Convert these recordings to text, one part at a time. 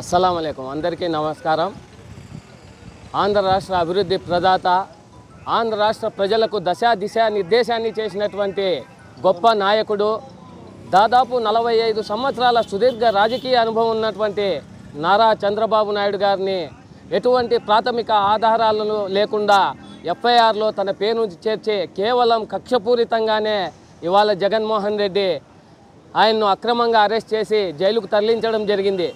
అస్సలం అయికం అందరికీ నమస్కారం ఆంధ్ర రాష్ట్ర అభివృద్ధి ప్రదాత ఆంధ్ర రాష్ట్ర ప్రజలకు దశా దిశా నిర్దేశాన్ని చేసినటువంటి గొప్ప నాయకుడు దాదాపు నలభై ఐదు సంవత్సరాల సుదీర్ఘ రాజకీయ అనుభవం ఉన్నటువంటి నారా చంద్రబాబు నాయుడు గారిని ఎటువంటి ప్రాథమిక ఆధారాలను లేకుండా ఎఫ్ఐఆర్లో తన పేరు చేర్చి కేవలం కక్షపూరితంగానే ఇవాళ జగన్మోహన్ రెడ్డి ఆయన్ను అక్రమంగా అరెస్ట్ చేసి జైలుకు తరలించడం జరిగింది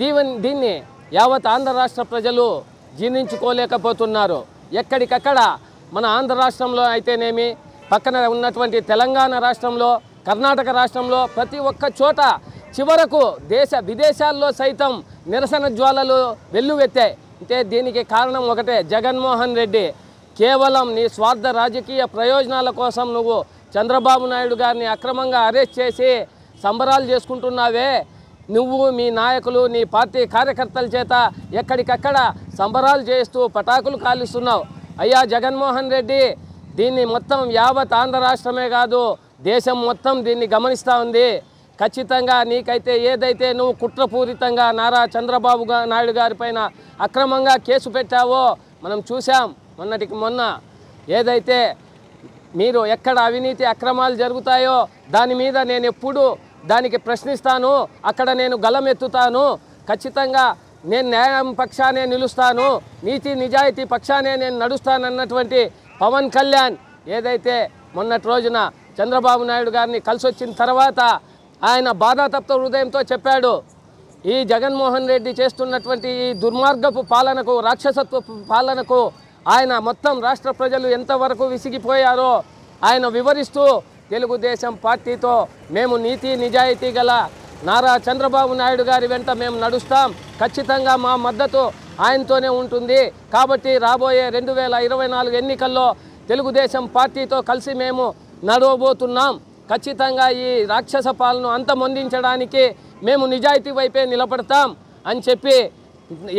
దీవన్ దీన్ని యావత్ ఆంధ్ర రాష్ట్ర ప్రజలు జీర్ణించుకోలేకపోతున్నారు ఎక్కడికక్కడ మన ఆంధ్ర రాష్ట్రంలో అయితేనేమి పక్కన ఉన్నటువంటి తెలంగాణ రాష్ట్రంలో కర్ణాటక రాష్ట్రంలో ప్రతి ఒక్క చోట చివరకు దేశ విదేశాల్లో సైతం నిరసన జ్వాలలు వెల్లువెత్తాయి అంటే దీనికి కారణం ఒకటే జగన్మోహన్ రెడ్డి కేవలం నీ స్వార్థ రాజకీయ ప్రయోజనాల కోసం నువ్వు చంద్రబాబు నాయుడు గారిని అక్రమంగా అరెస్ట్ చేసి సంబరాలు చేసుకుంటున్నావే నువ్వు మీ నాయకులు నీ పార్టీ కార్యకర్తల చేత ఎక్కడికక్కడ సంబరాలు చేస్తూ పటాకులు కాలుస్తున్నావు అయ్యా జగన్మోహన్ రెడ్డి దీన్ని మొత్తం యావత్ ఆంధ్ర రాష్ట్రమే కాదు దేశం మొత్తం దీన్ని గమనిస్తూ ఉంది ఖచ్చితంగా నీకైతే ఏదైతే నువ్వు కుట్రపూరితంగా నారా చంద్రబాబు నాయుడు గారిపైన అక్రమంగా కేసు పెట్టావో మనం చూసాం మొన్నటికి మొన్న ఏదైతే మీరు ఎక్కడ అవినీతి అక్రమాలు జరుగుతాయో దాని మీద నేను ఎప్పుడూ దానికి ప్రశ్నిస్తాను అక్కడ నేను గలం ఎత్తుతాను ఖచ్చితంగా నేను న్యాయం పక్షానే నిలుస్తాను నీతి నిజాయితీ పక్షానే నేను నడుస్తానన్నటువంటి పవన్ కళ్యాణ్ ఏదైతే మొన్నటి రోజున చంద్రబాబు నాయుడు గారిని కలిసి వచ్చిన తర్వాత ఆయన బాధాతప్త హృదయంతో చెప్పాడు ఈ జగన్మోహన్ రెడ్డి చేస్తున్నటువంటి ఈ దుర్మార్గపు పాలనకు రాక్షసత్వ పాలనకు ఆయన మొత్తం రాష్ట్ర ప్రజలు ఎంతవరకు విసిగిపోయారో ఆయన వివరిస్తూ తెలుగుదేశం పార్టీతో మేము నీతి నిజాయితీ గల నారా చంద్రబాబు నాయుడు గారి వెంట మేము నడుస్తాం ఖచ్చితంగా మా మద్దతు ఆయనతోనే ఉంటుంది కాబట్టి రాబోయే రెండు వేల ఇరవై నాలుగు ఎన్నికల్లో తెలుగుదేశం పార్టీతో కలిసి మేము నడవబోతున్నాం ఖచ్చితంగా ఈ రాక్షస పాలను అంతమొందించడానికి మేము నిజాయితీ వైపే నిలబడతాం అని చెప్పి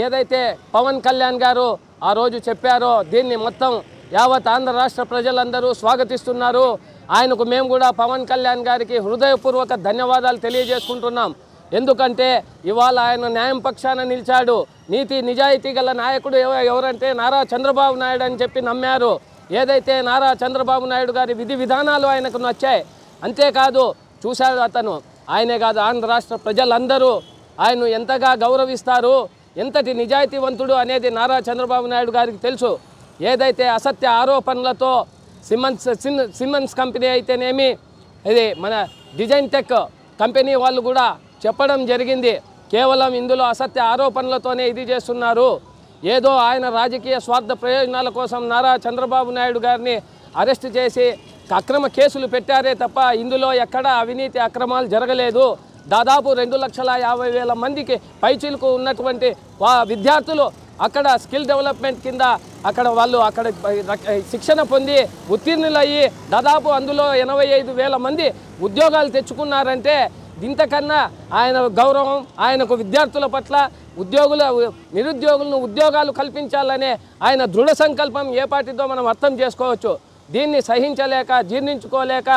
ఏదైతే పవన్ కళ్యాణ్ గారు ఆ రోజు చెప్పారో దీన్ని మొత్తం యావత్ ఆంధ్ర రాష్ట్ర ప్రజలందరూ స్వాగతిస్తున్నారు ఆయనకు మేము కూడా పవన్ కళ్యాణ్ గారికి హృదయపూర్వక ధన్యవాదాలు తెలియజేసుకుంటున్నాం ఎందుకంటే ఇవాళ ఆయన న్యాయం పక్షాన నిలిచాడు నీతి నిజాయితీ గల నాయకుడు ఎవరంటే నారా చంద్రబాబు నాయుడు అని చెప్పి నమ్మారు ఏదైతే నారా చంద్రబాబు నాయుడు గారి విధి విధానాలు ఆయనకు నచ్చాయి అంతేకాదు చూశాడు అతను ఆయనే కాదు ఆంధ్ర రాష్ట్ర ప్రజలందరూ ఆయన ఎంతగా గౌరవిస్తారు ఎంతటి నిజాయితీవంతుడు అనేది నారా చంద్రబాబు నాయుడు గారికి తెలుసు ఏదైతే అసత్య ఆరోపణలతో సిమ్ సిమన్స్ కంపెనీ అయితేనేమి ఇది మన డిజైన్ టెక్ కంపెనీ వాళ్ళు కూడా చెప్పడం జరిగింది కేవలం ఇందులో అసత్య ఆరోపణలతోనే ఇది చేస్తున్నారు ఏదో ఆయన రాజకీయ స్వార్థ ప్రయోజనాల కోసం నారా చంద్రబాబు నాయుడు గారిని అరెస్ట్ చేసి అక్రమ కేసులు పెట్టారే తప్ప ఇందులో ఎక్కడ అవినీతి అక్రమాలు జరగలేదు దాదాపు రెండు లక్షల యాభై వేల మందికి పైచీలకు ఉన్నటువంటి విద్యార్థులు అక్కడ స్కిల్ డెవలప్మెంట్ కింద అక్కడ వాళ్ళు అక్కడ శిక్షణ పొంది ఉత్తీర్ణులయ్యి దాదాపు అందులో ఎనభై ఐదు వేల మంది ఉద్యోగాలు తెచ్చుకున్నారంటే ఇంతకన్నా ఆయన గౌరవం ఆయనకు విద్యార్థుల పట్ల ఉద్యోగుల నిరుద్యోగులను ఉద్యోగాలు కల్పించాలనే ఆయన దృఢ సంకల్పం ఏ పాటిదో మనం అర్థం చేసుకోవచ్చు దీన్ని సహించలేక జీర్ణించుకోలేక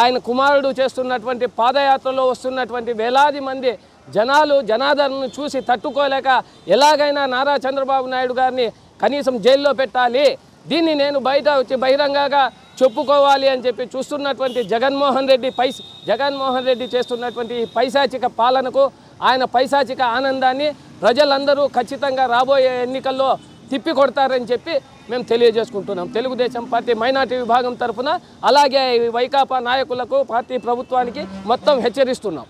ఆయన కుమారుడు చేస్తున్నటువంటి పాదయాత్రలో వస్తున్నటువంటి వేలాది మంది జనాలు జనాదరణను చూసి తట్టుకోలేక ఎలాగైనా నారా చంద్రబాబు నాయుడు గారిని కనీసం జైల్లో పెట్టాలి దీన్ని నేను బయట వచ్చి బహిరంగంగా చెప్పుకోవాలి అని చెప్పి చూస్తున్నటువంటి జగన్మోహన్ రెడ్డి పై జగన్మోహన్ రెడ్డి చేస్తున్నటువంటి ఈ పైశాచిక పాలనకు ఆయన పైశాచిక ఆనందాన్ని ప్రజలందరూ ఖచ్చితంగా రాబోయే ఎన్నికల్లో తిప్పి కొడతారని చెప్పి మేము తెలియజేసుకుంటున్నాం తెలుగుదేశం పార్టీ మైనార్టీ విభాగం తరఫున అలాగే వైకాపా నాయకులకు పార్టీ ప్రభుత్వానికి మొత్తం హెచ్చరిస్తున్నాం